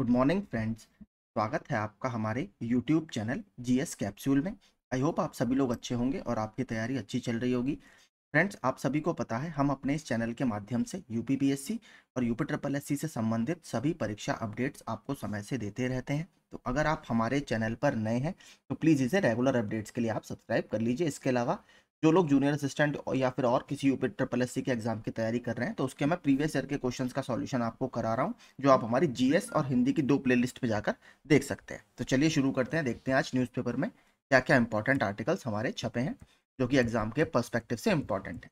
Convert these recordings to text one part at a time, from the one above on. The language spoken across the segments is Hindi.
गुड मॉर्निंग फ्रेंड्स स्वागत है आपका हमारे YouTube channel G S capsule में आई होप आप सभी लोग अच्छे होंगे और आपकी तैयारी अच्छी चल रही होगी फ्रेंड्स आप सभी को पता है हम अपने इस चैनल के माध्यम से सी और यूपी ट्रिपल एस से संबंधित सभी परीक्षा अपडेट्स आपको समय से देते रहते हैं तो अगर आप हमारे चैनल पर नए हैं तो प्लीज़ इसे रेगुलर अपडेट्स के लिए आप सब्सक्राइब कर लीजिए इसके अलावा जो लोग जूनियर असिस्टेंट या फिर और किसी यूपी ट्रिपल एस के एग्जाम की तैयारी कर रहे हैं तो उसके मैं प्रीवियस ईयर के क्वेश्चंस का सॉल्यूशन आपको करा रहा हूँ जो आप हमारी जीएस और हिंदी की दो प्लेलिस्ट पे जाकर देख सकते हैं तो चलिए शुरू करते हैं देखते हैं आज न्यूज़पेपर में क्या क्या इंपॉर्टेंट आर्टिकल्स हमारे छपे हैं जो कि एग्जाम के परस्पेक्टिव से इम्पॉर्टेंट है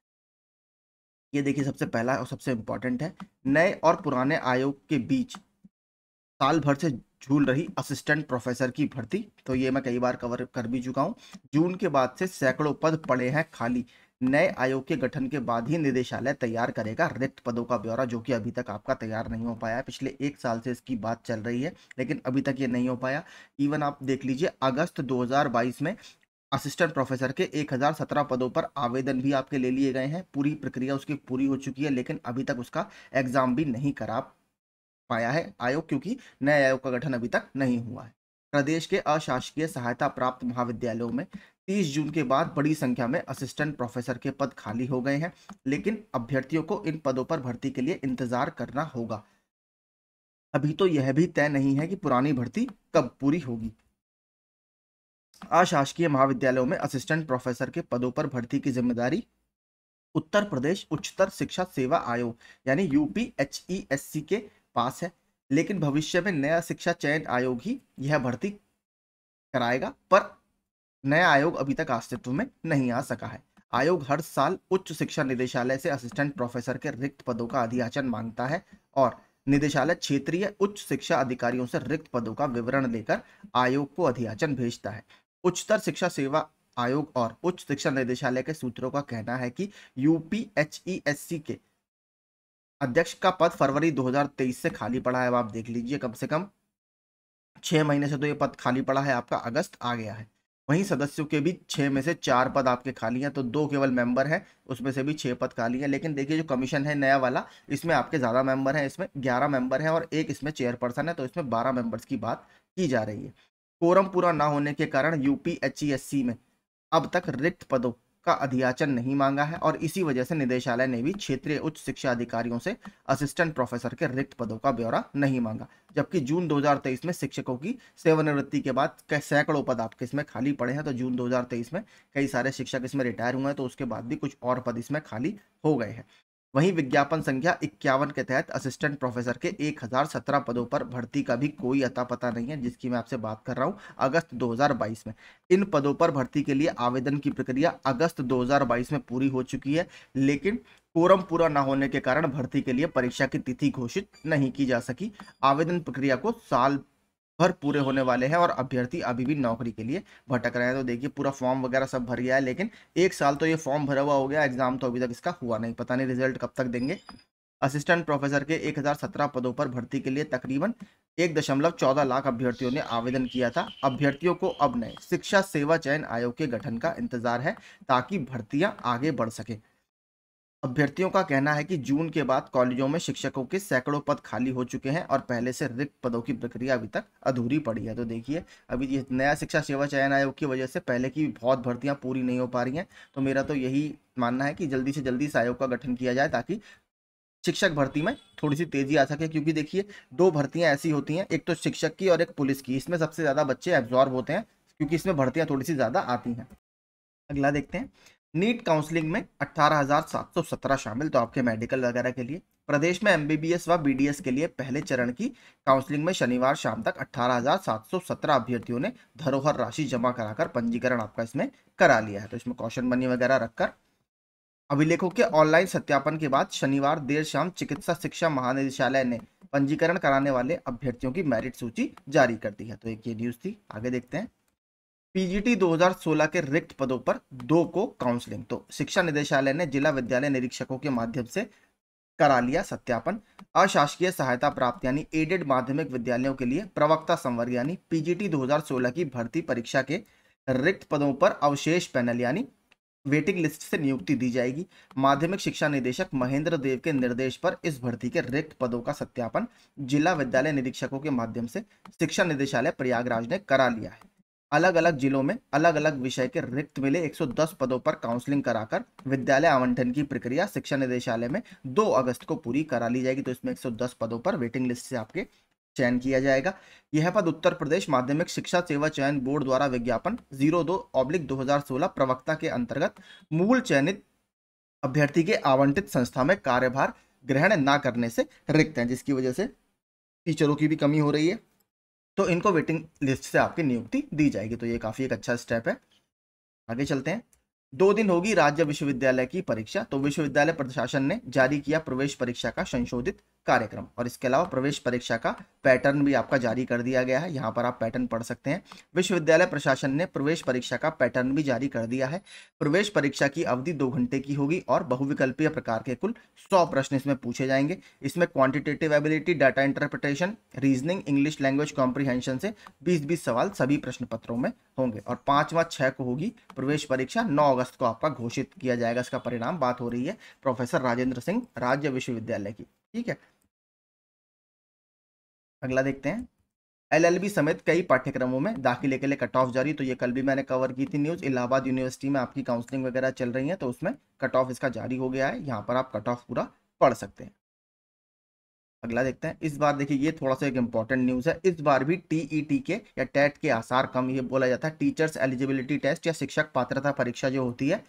ये देखिए सबसे पहला और सबसे इम्पॉर्टेंट है नए और पुराने आयोग के बीच साल भर से झूल रही असिस्टेंट प्रोफेसर की भर्ती तो ये मैं कई बार कवर कर भी चुका हूँ जून के बाद से सैकड़ों पद पड़े हैं खाली नए आयोग के गठन के बाद ही निदेशालय तैयार करेगा रिक्त पदों का ब्यौरा जो कि अभी तक आपका तैयार नहीं हो पाया है पिछले एक साल से इसकी बात चल रही है लेकिन अभी तक ये नहीं हो पाया इवन आप देख लीजिए अगस्त 2022 में असिस्टेंट प्रोफेसर के 1017 पदों पर आवेदन भी आपके ले लिए गए हैं पूरी प्रक्रिया उसकी पूरी हो चुकी है लेकिन अभी तक उसका एग्जाम भी नहीं करा पाया है आयोग क्योंकि नए आयोग का गठन अभी तक नहीं हुआ है प्रदेश के अशासकीय सहायता प्राप्त महाविद्यालयों में 30 जून के बाद बड़ी संख्या में असिस्टेंट प्रोफेसर के पद खाली हो गए हैं लेकिन अभ्यर्थियों को इन पदों पर भर्ती के लिए इंतजार करना होगा अभी तो यह भी तय नहीं है कि पुरानी भर्ती कब पूरी होगी अशासकीय महाविद्यालयों में असिस्टेंट प्रोफेसर के पदों पर भर्ती की जिम्मेदारी उत्तर प्रदेश उच्चतर शिक्षा सेवा आयोग यानी यूपीएचईएससी के पास है लेकिन भविष्य में नया शिक्षा चयन आयोग ही यह भर्ती कराएगा पर नया आयोग अभी तक अस्तित्व में नहीं आ सका है आयोग हर साल उच्च शिक्षा निदेशालय से असिस्टेंट प्रोफेसर के रिक्त पदों का अधियाचन मांगता है और निदेशालय क्षेत्रीय उच्च शिक्षा अधिकारियों से रिक्त पदों का विवरण लेकर आयोग को अधियाचन भेजता है उच्चतर शिक्षा सेवा आयोग और उच्च शिक्षा निदेशालय के सूत्रों का कहना है कि यूपीएचईएससी के अध्यक्ष का पद फरवरी 2023 से खाली पड़ा है अब आप देख लीजिए कम से कम छः महीने से तो ये पद खाली पड़ा है आपका अगस्त आ गया है वहीं सदस्यों के भी छः में से चार पद आपके खाली हैं तो दो केवल मेंबर हैं उसमें से भी छः पद खाली हैं लेकिन देखिए जो कमीशन है नया वाला इसमें आपके ज़्यादा मेंबर हैं इसमें ग्यारह मेंबर हैं और एक इसमें चेयरपर्सन है तो इसमें बारह मेंबर्स की बात की जा रही है कोरम पूरा ना होने के कारण यूपीएचईएससी में अब तक रिक्त पदों का अधियाचन नहीं मांगा है और इसी वजह से निदेशालय ने भी क्षेत्रीय उच्च शिक्षा अधिकारियों से असिस्टेंट प्रोफेसर के रिक्त पदों का ब्यौरा नहीं मांगा जबकि जून 2023 में शिक्षकों की सेवानिवृत्ति के बाद कई सैकड़ों पद आपके इसमें खाली पड़े हैं तो जून 2023 में कई सारे शिक्षक इसमें रिटायर हुए हैं तो उसके बाद भी कुछ और पद इसमें खाली हो गए हैं वहीं विज्ञापन संख्या इक्यावन के तहत असिस्टेंट प्रोफेसर के 1017 पदों पर भर्ती का भी कोई अता पता नहीं है जिसकी मैं आपसे बात कर रहा हूँ अगस्त 2022 में इन पदों पर भर्ती के लिए आवेदन की प्रक्रिया अगस्त 2022 में पूरी हो चुकी है लेकिन कोरम पूरा न होने के कारण भर्ती के लिए परीक्षा की तिथि घोषित नहीं की जा सकी आवेदन प्रक्रिया को साल भर पूरे होने वाले हैं और अभ्यर्थी अभी भी नौकरी के लिए भटक रहे हैं तो देखिए पूरा फॉर्म वगैरह सब भर गया है लेकिन एक साल तो ये फॉर्म भरा हुआ हो गया एग्जाम तो अभी तक इसका हुआ नहीं पता नहीं रिजल्ट कब तक देंगे असिस्टेंट प्रोफेसर के 1017 पदों पर भर्ती के लिए तकरीबन एक दशमलव चौदह लाख अभ्यर्थियों ने आवेदन किया था अभ्यर्थियों को अब नए शिक्षा सेवा चयन आयोग के गठन का इंतजार है ताकि भर्तियां आगे बढ़ सके अभ्यर्थियों का कहना है कि जून के बाद कॉलेजों में शिक्षकों के सैकड़ों पद खाली हो चुके हैं और पहले से रिक्त पदों की प्रक्रिया अभी तक अधूरी पड़ी है तो देखिए अभी ये नया शिक्षा सेवा चयन आयोग की वजह से पहले की बहुत भर्तियां पूरी नहीं हो पा रही हैं तो मेरा तो यही मानना है कि जल्दी से जल्दी इस आयोग का गठन किया जाए ताकि शिक्षक भर्ती में थोड़ी सी तेजी आ सके क्योंकि देखिए दो भर्तियां ऐसी होती हैं एक तो शिक्षक की और एक पुलिस की इसमें सबसे ज़्यादा बच्चे एब्जॉर्व होते हैं क्योंकि इसमें भर्तियाँ थोड़ी सी ज़्यादा आती हैं अगला देखते हैं नीट काउंसलिंग में 18,717 शामिल तो आपके मेडिकल वगैरह के लिए प्रदेश में एमबीबीएस व बीडीएस के लिए पहले चरण की काउंसलिंग में शनिवार शाम तक 18,717 अभ्यर्थियों ने धरोहर राशि जमा कराकर पंजीकरण आपका इसमें करा लिया है तो इसमें कौशन बनी वगैरह रखकर अभिलेखों के ऑनलाइन सत्यापन के बाद शनिवार देर शाम चिकित्सा शिक्षा महानिदेशालय ने पंजीकरण कराने वाले अभ्यर्थियों की मेरिट सूची जारी कर दी है तो एक ये न्यूज थी आगे देखते हैं पीजीटी 2016 के रिक्त पदों पर दो को काउंसलिंग तो शिक्षा निदेशालय ने जिला विद्यालय निरीक्षकों के माध्यम से करा लिया सत्यापन अशासकीय सहायता प्राप्त यानी एडेड माध्यमिक विद्यालयों के लिए प्रवक्ता संवर्ग यानी पीजीटी 2016 की भर्ती परीक्षा के रिक्त पदों पर अवशेष पैनल यानी वेटिंग लिस्ट से नियुक्ति दी जाएगी माध्यमिक शिक्षा निदेशक महेंद्र देव के निर्देश पर इस भर्ती के रिक्त पदों का सत्यापन जिला विद्यालय निरीक्षकों के माध्यम से शिक्षा निदेशालय प्रयागराज ने करा लिया है अलग अलग जिलों में अलग अलग विषय के रिक्त मिले 110 पदों पर काउंसलिंग कराकर विद्यालय आवंटन की प्रक्रिया शिक्षा निदेशालय में 2 अगस्त को पूरी करा ली जाएगी तो इसमें 110 पदों पर वेटिंग लिस्ट से आपके चयन किया जाएगा यह पद उत्तर प्रदेश माध्यमिक शिक्षा सेवा चयन बोर्ड द्वारा विज्ञापन जीरो दो ऑब्लिक दो प्रवक्ता के अंतर्गत मूल चयनित अभ्यर्थी के आवंटित संस्था में कार्यभार ग्रहण न करने से रिक्त हैं जिसकी वजह से टीचरों की भी कमी हो रही है तो इनको वेटिंग लिस्ट से आपकी नियुक्ति दी जाएगी तो ये काफ़ी एक अच्छा स्टेप है आगे चलते हैं दो दिन होगी राज्य विश्वविद्यालय की परीक्षा तो विश्वविद्यालय प्रशासन ने जारी किया प्रवेश परीक्षा का संशोधित कार्यक्रम और इसके अलावा प्रवेश परीक्षा का पैटर्न भी आपका जारी कर दिया गया है यहाँ पर आप पैटर्न पढ़ सकते हैं विश्वविद्यालय प्रशासन ने प्रवेश परीक्षा का पैटर्न भी जारी कर दिया है प्रवेश परीक्षा की अवधि दो घंटे की होगी और बहुविकल्पीय प्रकार के कुल सौ प्रश्न इसमें पूछे जाएंगे इसमें quantitative ability data interpretation reasoning English language comprehension से बीस बीस सवाल सभी प्रश्न पत्रों में होंगे और पाँच व छः को होगी प्रवेश परीक्षा नौ अगस्त को आपका घोषित किया जाएगा इसका परिणाम बात हो रही है प्रोफेसर राजेंद्र सिंह राज्य विश्वविद्यालय की ठीक है अगला देखते हैं एलएलबी समेत कई पाठ्यक्रमों में दाखिले के लिए कट ऑफ जारी तो ये कल भी मैंने कवर की थी न्यूज़ इलाहाबाद यूनिवर्सिटी में आपकी काउंसलिंग वगैरह चल रही है तो उसमें कट ऑफ इसका जारी हो गया है यहाँ पर आप कट ऑफ पूरा पढ़ सकते हैं अगला देखते हैं इस बार देखिए ये थोड़ा सा एक इंपॉर्टेंट न्यूज़ है इस बार भी टीईटी e के या टेट के आसार कम ये बोला जाता है टीचर्स एलिजिबिलिटी टेस्ट या शिक्षक पात्रता परीक्षा जो होती है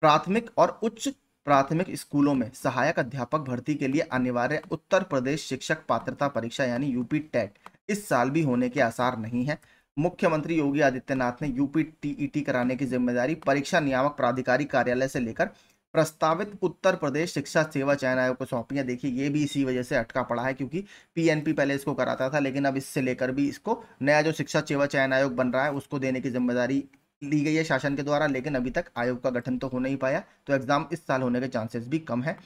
प्राथमिक और उच्च प्राथमिक स्कूलों में सहायक अध्यापक भर्ती के लिए अनिवार्य उत्तर प्रदेश शिक्षक पात्रता परीक्षा यानी यूपी टेट इस साल भी होने के आसार नहीं है मुख्यमंत्री योगी आदित्यनाथ ने यूपी टीईटी कराने की जिम्मेदारी परीक्षा नियामक प्राधिकारी कार्यालय से लेकर प्रस्तावित उत्तर प्रदेश शिक्षा सेवा चयन आयोग को सौंपी है देखिए ये भी इसी वजह से अटका पड़ा है क्योंकि पीएनपी पहले इसको कराता था लेकिन अब इससे लेकर भी इसको नया जो शिक्षा सेवा चयन आयोग बन रहा है उसको देने की जिम्मेदारी ली गई है शासन के द्वारा लेकिन अभी तक आयोग का गठन तो हो नहीं पाया तो एग्जाम इस साल होने के चांसेस भी कम है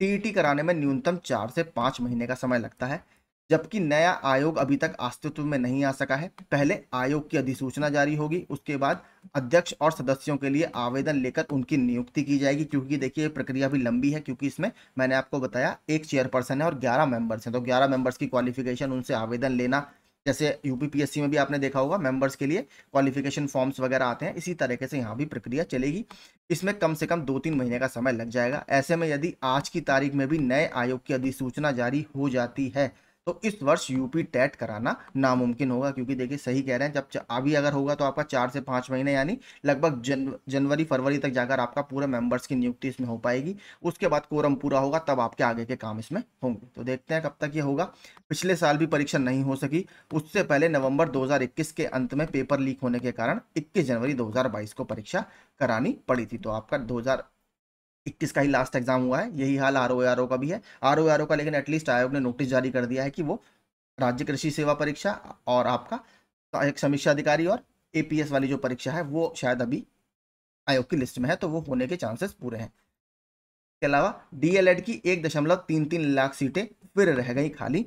टीईटी e कराने में न्यूनतम चार से पाँच महीने का समय लगता है जबकि नया आयोग अभी तक अस्तित्व में नहीं आ सका है पहले आयोग की अधिसूचना जारी होगी उसके बाद अध्यक्ष और सदस्यों के लिए आवेदन लेकर उनकी नियुक्ति की जाएगी क्योंकि देखिए प्रक्रिया भी लंबी है क्योंकि इसमें मैंने आपको बताया एक चेयरपर्सन है और ग्यारह मेंबर्स हैं तो ग्यारह मेंबर्स की क्वालिफिकेशन उनसे आवेदन लेना जैसे यूपीपीएससी में भी आपने देखा होगा मेंबर्स के लिए क्वालिफिकेशन फॉर्म्स वगैरह आते हैं इसी तरीके से यहाँ भी प्रक्रिया चलेगी इसमें कम से कम दो तीन महीने का समय लग जाएगा ऐसे में यदि आज की तारीख में भी नए आयोग की अधिसूचना जारी हो जाती है तो इस वर्ष यूपी टेट कराना नामुमकिन होगा क्योंकि देखिए सही कह रहे हैं जब अभी अगर होगा तो आपका चार से पाँच महीने यानी लगभग जन जनवरी फरवरी तक जाकर आपका पूरा मेंबर्स की नियुक्ति इसमें हो पाएगी उसके बाद कोरम पूरा होगा तब आपके आगे के काम इसमें होंगे तो देखते हैं कब तक ये होगा पिछले साल भी परीक्षा नहीं हो सकी उससे पहले नवंबर दो के अंत में पेपर लीक होने के कारण इक्कीस जनवरी दो को परीक्षा करानी पड़ी थी तो आपका दो इक्कीस का ही लास्ट एग्जाम हुआ है यही हाल आर ओ का भी है आर ओ का लेकिन एटलीस्ट आयोग ने नोटिस जारी कर दिया है कि वो राज्य कृषि सेवा परीक्षा और आपका एक समीक्षा अधिकारी और एपीएस वाली जो परीक्षा है वो शायद अभी आयोग की लिस्ट में है तो वो होने के चांसेस पूरे हैं इसके अलावा डीएलएड की एक दशमलव तीन तीन लाख सीटें फिर रह गई खाली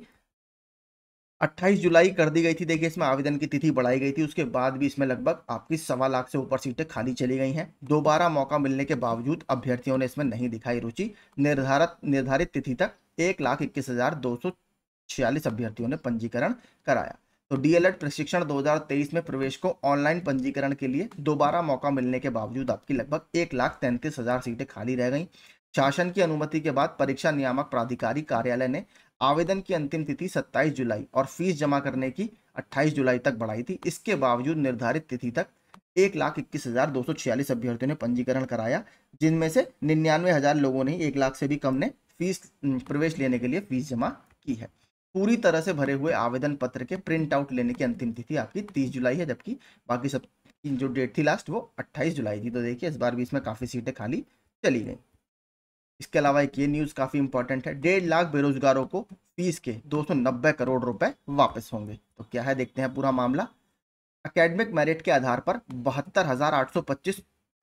28 जुलाई कर दी गई थी देखिए इसमें आवेदन की तिथि बढ़ाई गई थी उसके बाद भी इसमें लगभग आपकी सवा लाख से ऊपर सीटें खाली चली गई हैं दोबारा मौका मिलने के बावजूद अभ्यर्थियों ने इसमें नहीं दिखाई रुचि निर्धारित निर्धारित तिथि तक एक लाख इक्कीस हजार दो सौ छियालीस अभ्यर्थियों ने पंजीकरण कराया तो डीएलएड प्रशिक्षण दो में प्रवेश को ऑनलाइन पंजीकरण के लिए दोबारा मौका मिलने के बावजूद आपकी लगभग एक सीटें खाली रह गई शासन की अनुमति के बाद परीक्षा नियामक प्राधिकारी कार्यालय ने आवेदन की अंतिम तिथि 27 जुलाई और फीस जमा करने की 28 जुलाई तक बढ़ाई थी इसके बावजूद निर्धारित तिथि तक एक लाख इक्कीस हजार दो सौ छियालीस अभ्यर्थियों ने पंजीकरण कराया जिनमें से निन्यानवे हजार लोगों ने एक लाख से भी कम ने फीस प्रवेश लेने के लिए फीस जमा की है पूरी तरह से भरे हुए आवेदन पत्र के प्रिंट आउट लेने की अंतिम तिथि आपकी तीस जुलाई है जबकि बाकी सब जो डेट थी लास्ट वो अट्ठाईस जुलाई थी तो देखिए इस बार भी इसमें काफ़ी सीटें खाली चली गई इसके अलावा एक ये न्यूज़ काफ़ी इंपॉर्टेंट है डेढ़ लाख बेरोजगारों को फीस के 290 करोड़ रुपए वापस होंगे तो क्या है देखते हैं पूरा मामला अकेडमिक मेरिट के आधार पर बहत्तर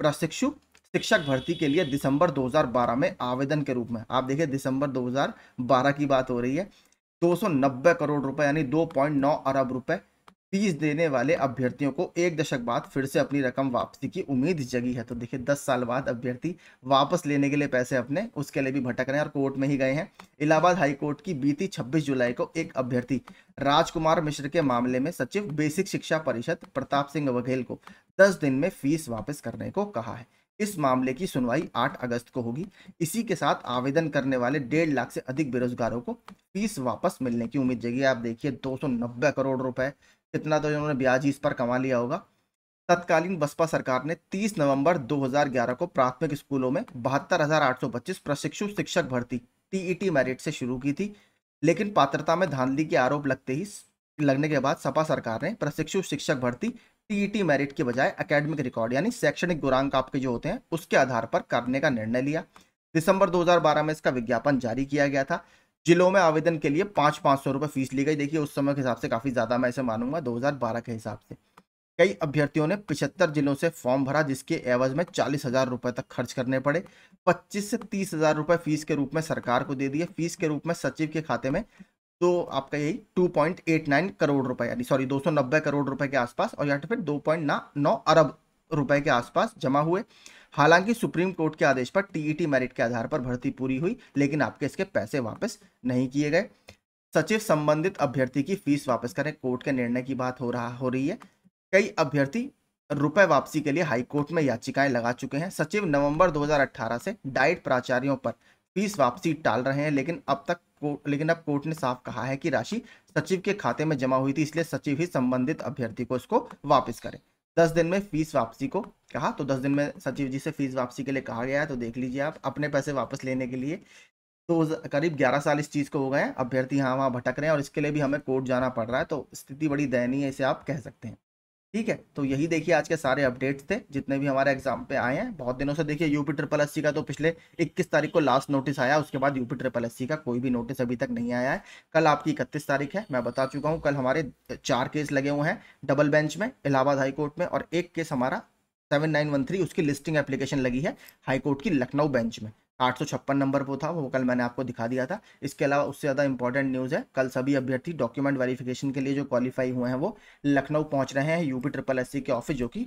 प्रशिक्षु शिक्षक भर्ती के लिए दिसंबर 2012 में आवेदन के रूप में आप देखिए दिसंबर 2012 की बात हो रही है 290 करोड़ रुपए यानी 2.9 अरब रुपए फीस देने वाले अभ्यर्थियों को एक दशक बाद फिर से अपनी रकम वापसी की उम्मीद जगी है तो देखिए दस साल बाद अभ्यर्थी वापस लेने के लिए पैसे अपने उसके लिए भी भटक रहे हैं और कोर्ट में ही गए हैं इलाहाबाद हाई कोर्ट की बीती 26 जुलाई को एक अभ्यर्थी राजकुमार मिश्र के मामले में सचिव बेसिक शिक्षा परिषद प्रताप सिंह बघेल को दस दिन में फीस वापस करने को कहा है इस मामले की सुनवाई 8 अगस्त को होगी इसी के साथ आवेदन करने वाले डेढ़ लाख से अधिक बेरोजगारों को फीस वापस मिलने की उम्मीद जगी आप देखिए दो करोड़ रुपए कितना तो इन्होंने ब्याज ही इस पर कमा लिया होगा तत्कालीन बसपा सरकार ने 30 नवंबर 2011 को प्राथमिक स्कूलों में बहत्तर प्रशिक्षु शिक्षक भर्ती टीईटी मेरिट से शुरू की थी लेकिन पात्रता में धांधली के आरोप लगते ही लगने के बाद सपा सरकार ने प्रशिक्षु शिक्षक भर्ती टीईटी मेरिट के बजाय एकेडमिक रिकॉर्ड यानी शैक्षणिक गुणांक आपके जो होते हैं उसके आधार पर करने का निर्णय लिया दिसंबर 2012 में इसका विज्ञापन जारी किया गया था जिलों में आवेदन के लिए पाँच पाँच सौ रुपये फीस ली गई देखिए उस समय के हिसाब से काफ़ी ज़्यादा मैं इसे मानूंगा 2012 के हिसाब से कई अभ्यर्थियों ने पिछहत्तर जिलों से फॉर्म भरा जिसके एवज में चालीस हज़ार रुपये तक खर्च करने पड़े पच्चीस से तीस हज़ार रुपये फीस के रूप में सरकार को दे दिए फीस के रूप में सचिव के खाते में तो आपका यही 2.89 करोड़ रुपए यानी सॉरी 290 करोड़ रुपए के आसपास और या तो फिर दो पॉइंट नौ अरब रुपए के आसपास जमा हुए हालांकि सुप्रीम कोर्ट के आदेश पर टीईटी मेरिट के आधार पर भर्ती पूरी हुई लेकिन आपके इसके पैसे वापस नहीं किए गए सचिव संबंधित अभ्यर्थी की फीस वापस करें कोर्ट के निर्णय की बात हो रहा हो रही है कई अभ्यर्थी रुपए वापसी के लिए हाईकोर्ट में याचिकाएं लगा चुके हैं सचिव नवंबर 2018 से डाइट प्राचार्यों पर फीस वापसी टाल रहे हैं लेकिन अब तक कोर्ट लेकिन अब कोर्ट ने साफ कहा है कि राशि सचिव के खाते में जमा हुई थी इसलिए सचिव ही संबंधित अभ्यर्थी को इसको वापस करें दस दिन में फीस वापसी को कहा तो दस दिन में सचिव जी से फीस वापसी के लिए कहा गया है तो देख लीजिए आप अपने पैसे वापस लेने के लिए तो करीब ग्यारह साल इस चीज़ को हो गए हैं अभ्यर्थी यहाँ वहाँ भटक रहे हैं और इसके लिए भी हमें कोर्ट जाना पड़ रहा है तो स्थिति बड़ी दयनीय है इसे आप कह सकते हैं ठीक है तो यही देखिए आज के सारे अपडेट्स थे जितने भी हमारे एग्जाम पे आए हैं बहुत दिनों से देखिए यूपी ट्रिपल एस का तो पिछले 21 तारीख को लास्ट नोटिस आया उसके बाद यूपी ट्रिपल एस का कोई भी नोटिस अभी तक नहीं आया है कल आपकी इकतीस तारीख है मैं बता चुका हूँ कल हमारे चार केस लगे हुए हैं डबल बेंच में इलाहाबाद हाईकोर्ट में और एक केस हमारा सेवन नाइन वन थ्री उसकी लिस्टिंग एप्लीकेशन लगी है हाईकोर्ट की लखनऊ बेंच में आठ सौ छप्पन नंबर पर था वो कल मैंने आपको दिखा दिया था इसके अलावा उससे ज़्यादा इंपॉर्टेंट न्यूज़ है कल सभी अभ्यर्थी डॉक्यूमेंट वेरिफिकेशन के लिए जो क्वालिफाई हुए हैं वो लखनऊ पहुँच रहे हैं यूपी ट्रिपल एस के ऑफिस जो कि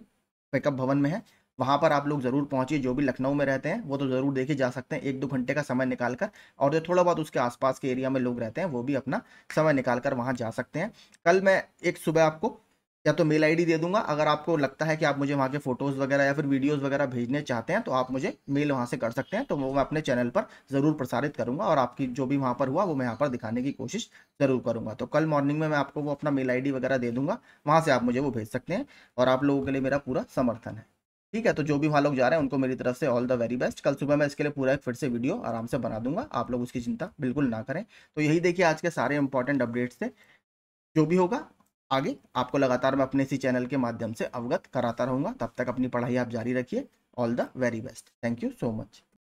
पिकअप भवन में है वहाँ पर आप लोग ज़रूर पहुँचिए जो भी लखनऊ में रहते हैं वो तो ज़रूर देखे जा सकते हैं एक दो घंटे का समय निकाल कर और जो थोड़ा बहुत उसके आसपास के एरिया में लोग रहते हैं वो भी अपना समय निकाल कर वहाँ जा सकते हैं कल मैं एक सुबह आपको या तो मेल आईडी दे दूंगा अगर आपको लगता है कि आप मुझे वहाँ के फोटोज़ वगैरह या फिर वीडियोज़ वगैरह भेजने चाहते हैं तो आप मुझे मेल वहाँ से कर सकते हैं तो वो मैं अपने चैनल पर ज़रूर प्रसारित करूँगा और आपकी जो भी वहाँ पर हुआ वो मैं यहाँ पर दिखाने की कोशिश ज़रूर करूँगा तो कल मॉर्निंग में मैं आपको वो अपना मेल आई वगैरह दे दूंगा वहाँ से आप मुझे वो भेज सकते हैं और आप लोगों के लिए मेरा पूरा समर्थन है ठीक है तो जो भी वहाँ लोग जा रहे हैं उनको मेरी तरफ से ऑल द वेरी बेस्ट कल सुबह मैं इसके लिए पूरा एक फिर से वीडियो आराम से बना दूंगा आप लोग उसकी चिंता बिल्कुल ना करें तो यही देखिए आज के सारे इंपॉर्टेंट अपडेट्स थे जो भी होगा आगे आपको लगातार मैं अपने इसी चैनल के माध्यम से अवगत कराता रहूँगा तब तक अपनी पढ़ाई आप जारी रखिए all the very best thank you so much